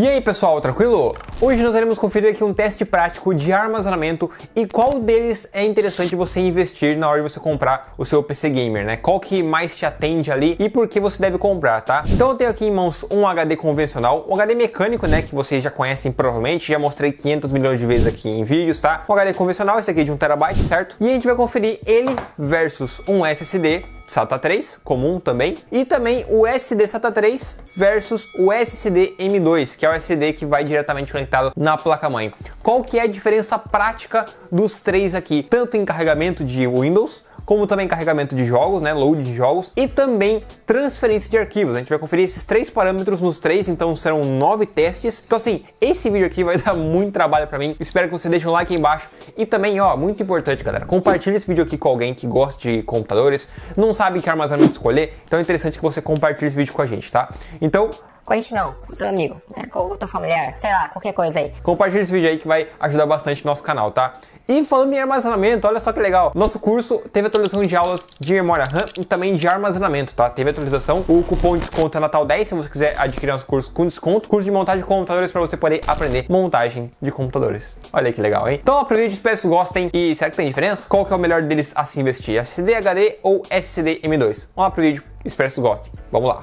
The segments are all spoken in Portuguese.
E aí pessoal, tranquilo? Hoje nós iremos conferir aqui um teste prático de armazenamento e qual deles é interessante você investir na hora de você comprar o seu PC Gamer, né? Qual que mais te atende ali e por que você deve comprar, tá? Então eu tenho aqui em mãos um HD convencional, um HD mecânico, né? Que vocês já conhecem provavelmente, já mostrei 500 milhões de vezes aqui em vídeos, tá? Um HD convencional, esse aqui é de 1TB, certo? E a gente vai conferir ele versus um SSD SATA 3, comum também, e também o SD SATA 3 versus o SSD M2, que é o SD que vai diretamente conectado na placa-mãe. Qual que é a diferença prática dos três aqui, tanto em carregamento de Windows como também carregamento de jogos, né, load de jogos, e também transferência de arquivos. A gente vai conferir esses três parâmetros nos três, então serão nove testes. Então assim, esse vídeo aqui vai dar muito trabalho para mim. Espero que você deixe um like aí embaixo e também, ó, muito importante, galera, compartilhe esse vídeo aqui com alguém que gosta de computadores, não sabe que armazenamento escolher, então é interessante que você compartilhe esse vídeo com a gente, tá? Então, com a gente não, com teu amigo, né? com o teu familiar, sei lá, qualquer coisa aí. Compartilha esse vídeo aí que vai ajudar bastante o nosso canal, tá? E falando em armazenamento, olha só que legal. Nosso curso teve atualização de aulas de memória RAM e também de armazenamento, tá? Teve atualização. O cupom de desconto é Natal 10 se você quiser adquirir nosso curso com desconto. Curso de montagem de computadores para você poder aprender montagem de computadores. Olha que legal, hein? Então aproveite, espero que gostem. E será que tem diferença? Qual que é o melhor deles a se investir? SSD HD ou SSD M2? Vamos lá pro vídeo, espero que vocês gostem. Vamos lá.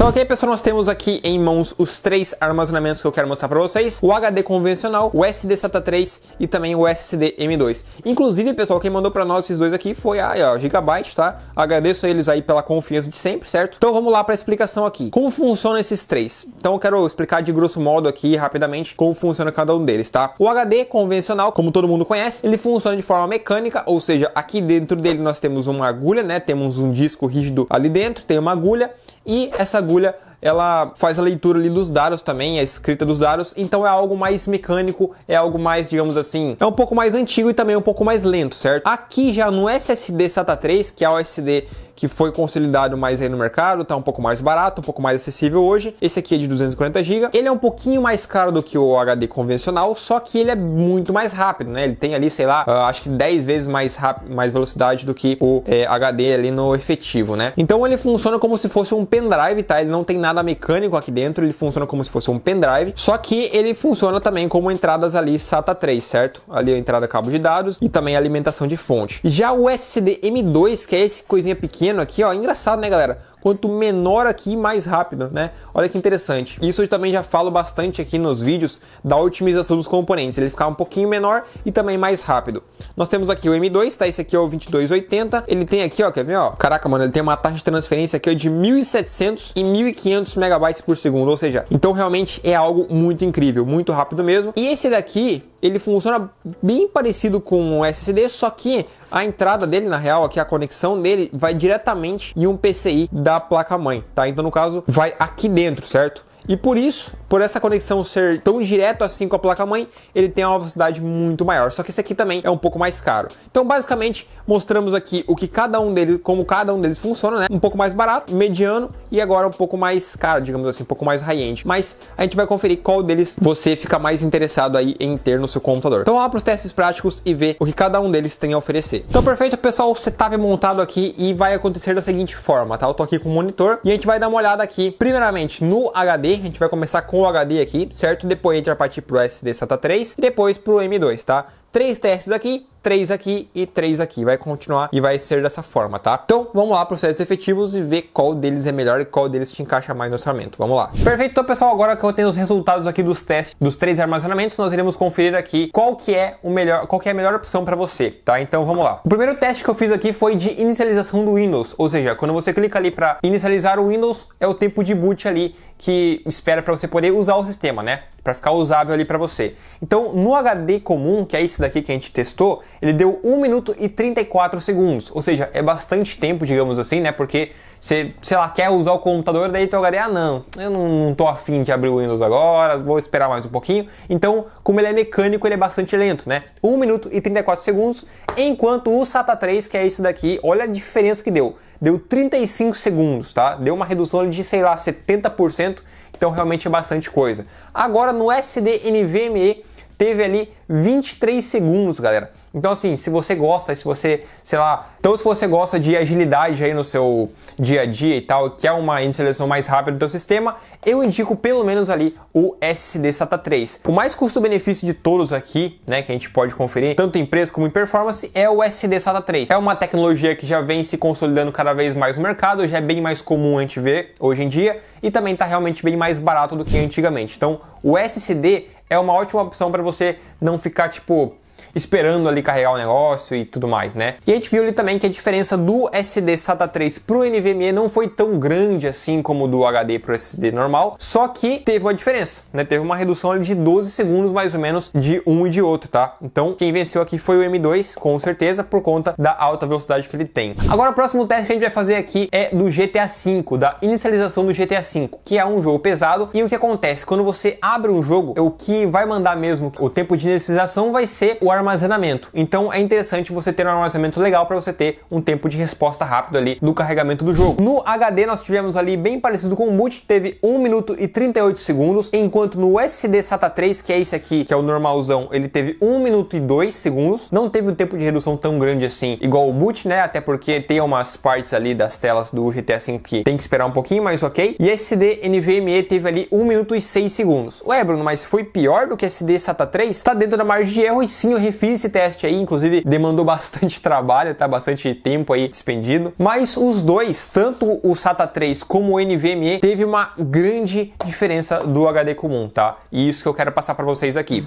Então ok pessoal, nós temos aqui em mãos os três armazenamentos que eu quero mostrar para vocês. O HD convencional, o SD SATA 3 e também o SSD M2. Inclusive pessoal, quem mandou para nós esses dois aqui foi a, Gigabyte, tá? Agradeço a eles aí pela confiança de sempre, certo? Então vamos lá para a explicação aqui. Como funcionam esses três? Então eu quero explicar de grosso modo aqui rapidamente como funciona cada um deles, tá? O HD convencional, como todo mundo conhece, ele funciona de forma mecânica, ou seja, aqui dentro dele nós temos uma agulha, né? Temos um disco rígido ali dentro, tem uma agulha e essa agulha agulha ela faz a leitura ali dos dados também, a escrita dos dados, então é algo mais mecânico, é algo mais, digamos assim, é um pouco mais antigo e também um pouco mais lento, certo? Aqui já no SSD SATA 3, que é o SSD que foi consolidado mais aí no mercado, tá um pouco mais barato, um pouco mais acessível hoje. Esse aqui é de 240 GB. Ele é um pouquinho mais caro do que o HD convencional, só que ele é muito mais rápido, né? Ele tem ali, sei lá, ah, acho que 10 vezes mais rápido, mais velocidade do que o é, HD ali no efetivo, né? Então ele funciona como se fosse um pendrive, tá? Ele não tem nada mecânico aqui dentro, ele funciona como se fosse um pendrive, só que ele funciona também como entradas ali SATA 3, certo? Ali a entrada cabo de dados e também alimentação de fonte. Já o SSD M2, que é esse coisinha pequena pequeno aqui, ó, engraçado, né, galera? Quanto menor aqui, mais rápido, né? Olha que interessante. Isso eu também já falo bastante aqui nos vídeos da otimização dos componentes, ele ficar um pouquinho menor e também mais rápido. Nós temos aqui o M2, tá? Esse aqui é o 2280. Ele tem aqui, ó, quer ver, ó? Caraca, mano, ele tem uma taxa de transferência aqui ó, de 1.700 e 1.500 megabytes por segundo, ou seja, então realmente é algo muito incrível, muito rápido mesmo. E esse daqui, ele funciona bem parecido com o SSD, só que a entrada dele, na real, aqui a conexão dele vai diretamente em um PCI da placa mãe, tá? Então, no caso, vai aqui dentro, certo? E por isso, por essa conexão ser tão direto assim com a placa-mãe, ele tem uma velocidade muito maior. Só que esse aqui também é um pouco mais caro. Então, basicamente, mostramos aqui o que cada um deles, como cada um deles funciona, né? Um pouco mais barato, mediano e agora um pouco mais caro, digamos assim, um pouco mais high-end. Mas a gente vai conferir qual deles você fica mais interessado aí em ter no seu computador. Então vamos para os testes práticos e ver o que cada um deles tem a oferecer. Então perfeito, pessoal, o setup montado aqui e vai acontecer da seguinte forma, tá? Eu tô aqui com o monitor e a gente vai dar uma olhada aqui, primeiramente no HD, a gente vai começar com o HD aqui, certo? Depois a gente vai partir o SD SATA 3 e depois para o M2, tá? Três testes aqui, três aqui e três aqui. Vai continuar e vai ser dessa forma, tá? Então, vamos lá para os testes efetivos e ver qual deles é melhor e qual deles te encaixa mais no orçamento. Vamos lá. Perfeito, então, pessoal, agora que eu tenho os resultados aqui dos testes dos três armazenamentos, nós iremos conferir aqui qual que é o melhor, qual que é a melhor opção para você, tá? Então, vamos lá. O primeiro teste que eu fiz aqui foi de inicialização do Windows, ou seja, quando você clica ali para inicializar o Windows, é o tempo de boot ali que espera para você poder usar o sistema, né? Para ficar usável ali para você. Então, no HD comum, que é esse daqui que a gente testou, ele deu 1 minuto e 34 segundos, ou seja, é bastante tempo, digamos assim, né? Porque você, sei lá, quer usar o computador, daí teu HD, ah não, eu não, não tô afim de abrir o Windows agora, vou esperar mais um pouquinho. Então, como ele é mecânico, ele é bastante lento, né? 1 minuto e 34 segundos, enquanto o SATA 3, que é esse daqui, olha a diferença que deu. Deu 35 segundos, tá? Deu uma redução de, sei lá, 70%, então realmente é bastante coisa. Agora, no SD NVMe, teve ali 23 segundos, galera. Então, assim, se você gosta, se você, sei lá, então se você gosta de agilidade aí no seu dia a dia e tal, que é uma seleção mais rápida do seu sistema, eu indico pelo menos ali o SSD SATA 3. O mais custo-benefício de todos aqui, né, que a gente pode conferir, tanto em preço como em performance, é o SSD SATA 3. É uma tecnologia que já vem se consolidando cada vez mais no mercado, já é bem mais comum a gente ver hoje em dia e também está realmente bem mais barato do que antigamente. Então, o SSD é uma ótima opção para você não ficar tipo esperando ali carregar o negócio e tudo mais, né? E a gente viu ali também que a diferença do SD SATA 3 pro NVMe não foi tão grande assim como do HD pro SSD normal, só que teve uma diferença, né? Teve uma redução ali de 12 segundos mais ou menos de um e de outro, tá? Então, quem venceu aqui foi o M2, com certeza, por conta da alta velocidade que ele tem. Agora, o próximo teste que a gente vai fazer aqui é do GTA V, da inicialização do GTA V, que é um jogo pesado. E o que acontece? Quando você abre um jogo, é o que vai mandar mesmo o tempo de inicialização vai ser o armazenamento. Então é interessante você ter um armazenamento legal para você ter um tempo de resposta rápido ali do carregamento do jogo. No HD nós tivemos ali bem parecido com o Boot, teve 1 minuto e 38 segundos, enquanto no SD SATA 3, que é esse aqui, que é o normalzão, ele teve 1 minuto e 2 segundos. Não teve um tempo de redução tão grande assim, igual o Boot, né? Até porque tem umas partes ali das telas do GTA 5 que tem que esperar um pouquinho, mas ok. E SD NVMe teve ali 1 minuto e 6 segundos. Ué, Bruno, mas foi pior do que SD SATA 3? Tá dentro da margem de erro e sim, o refiz esse teste aí, inclusive demandou bastante trabalho, tá? Bastante tempo aí despendido. Mas os dois, tanto o SATA 3 como o NVMe, teve uma grande diferença do HD comum, tá? E isso que eu quero passar para vocês aqui.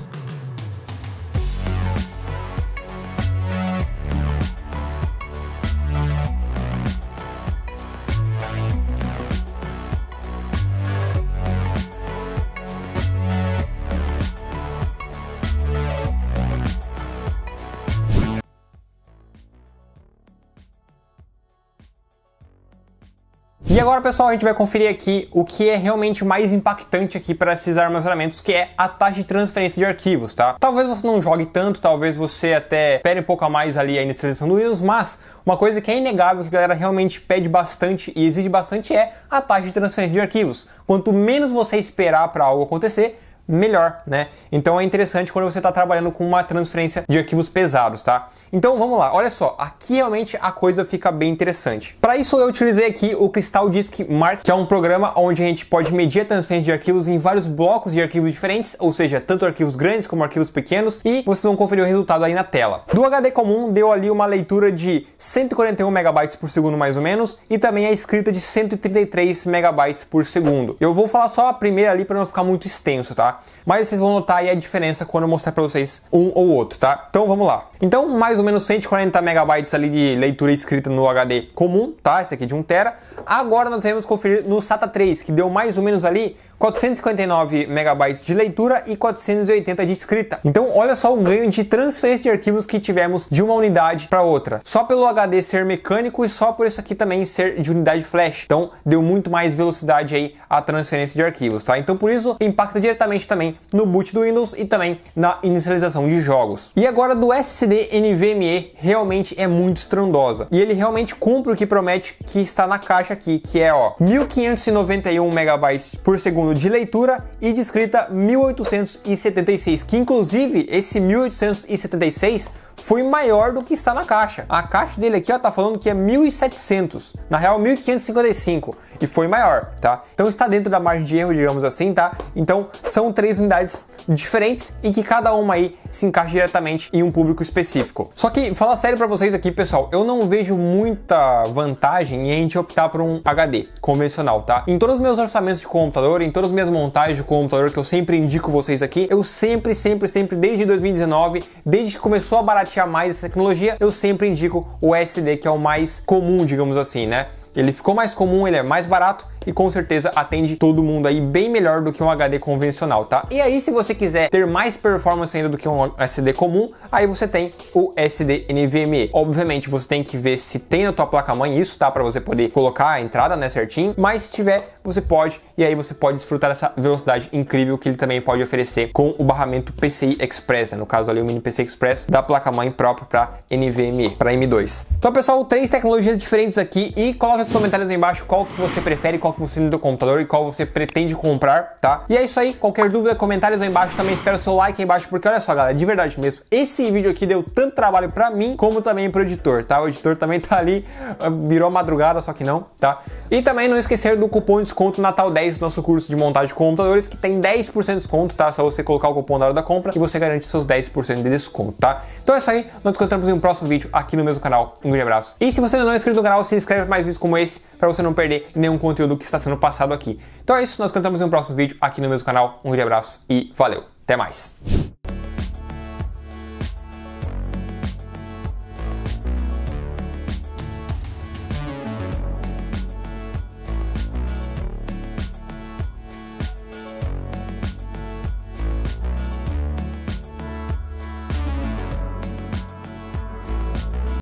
E agora, pessoal, a gente vai conferir aqui o que é realmente mais impactante aqui para esses armazenamentos, que é a taxa de transferência de arquivos, tá? Talvez você não jogue tanto, talvez você até pere um pouco a mais ali a inicialização do Windows, mas uma coisa que é inegável que a galera realmente pede bastante e exige bastante é a taxa de transferência de arquivos. Quanto menos você esperar para algo acontecer, melhor, né? Então é interessante quando você está trabalhando com uma transferência de arquivos pesados, tá? Então vamos lá, olha só, aqui realmente a coisa fica bem interessante. Para isso eu utilizei aqui o Crystal Disk Mark, que é um programa onde a gente pode medir a transferência de arquivos em vários blocos de arquivos diferentes, ou seja, tanto arquivos grandes como arquivos pequenos, e vocês vão conferir o resultado aí na tela. Do HD comum deu ali uma leitura de 141 megabytes por segundo mais ou menos, e também a escrita de 133 megabytes por segundo. Eu vou falar só a primeira ali para não ficar muito extenso, tá? Mas vocês vão notar aí a diferença quando eu mostrar para vocês um ou outro, tá? Então vamos lá. Então, mais ou menos 140 megabytes ali de leitura escrita no HD comum, tá? Esse aqui de 1 tera. Agora nós vamos conferir no SATA 3, que deu mais ou menos ali 459 MB de leitura e 480 de escrita. Então olha só o ganho de transferência de arquivos que tivemos de uma unidade para outra. Só pelo HD ser mecânico e só por isso aqui também ser de unidade flash. Então deu muito mais velocidade aí a transferência de arquivos, tá? Então por isso impacta diretamente também no boot do Windows e também na inicialização de jogos. E agora do SSD NVMe realmente é muito estrondosa. E ele realmente cumpre o que promete que está na caixa aqui, que é ó 1591 MB por segundo de leitura e de escrita 1876, que inclusive esse 1876 foi maior do que está na caixa. A caixa dele aqui, ó, tá falando que é 1.700, na real 1.555 e foi maior, tá? Então está dentro da margem de erro, digamos assim, tá? Então são três unidades diferentes e que cada uma aí se encaixa diretamente em um público específico. Só que falar sério para vocês aqui, pessoal, eu não vejo muita vantagem em a gente optar por um HD convencional, tá? Em todos os meus orçamentos de computador, em todas as minhas montagens de computador que eu sempre indico vocês aqui, eu sempre, sempre, sempre desde 2019, desde que começou a baralhar baratear mais dessa tecnologia, eu sempre indico o SD, que é o mais comum, digamos assim, né? Ele ficou mais comum, ele é mais barato e com certeza atende todo mundo aí bem melhor do que um HD convencional, tá? E aí, se você quiser ter mais performance ainda do que um SD comum, aí você tem o SD NVMe. Obviamente, você tem que ver se tem na tua placa-mãe isso, tá? Para você poder colocar a entrada, né, certinho. Mas se tiver, você pode, e aí você pode desfrutar essa velocidade incrível que ele também pode oferecer com o barramento PCI Express, né? no caso ali o mini PCI Express da placa-mãe própria para NVMe, para M2. Então, pessoal, três tecnologias diferentes aqui e coloca nos comentários aí embaixo qual que você prefere, qual que você lida do computador e qual você pretende comprar, tá? E é isso aí. Qualquer dúvida, comentários aí embaixo. Também espero o seu like aí embaixo, porque olha só, galera, de verdade mesmo, esse vídeo aqui deu tanto trabalho para mim, como também pro editor, tá? O editor também tá ali, ah, virou madrugada, só que não, tá? E também não esquecer do cupom de desconto Natal 10 do nosso curso de montagem de computadores, que tem 10% de desconto, tá? Só você colocar o cupom na hora da compra e você garante seus 10% de desconto, tá? Então é isso aí. Nós encontramos em um próximo vídeo aqui no mesmo canal. Um grande abraço. E se você ainda não é inscrito no canal, se inscreve para mais vídeos como esse, para você não perder nenhum conteúdo que que está sendo passado aqui. Então é isso, nós cantamos em um próximo vídeo aqui no mesmo canal. Um grande abraço e valeu, até mais!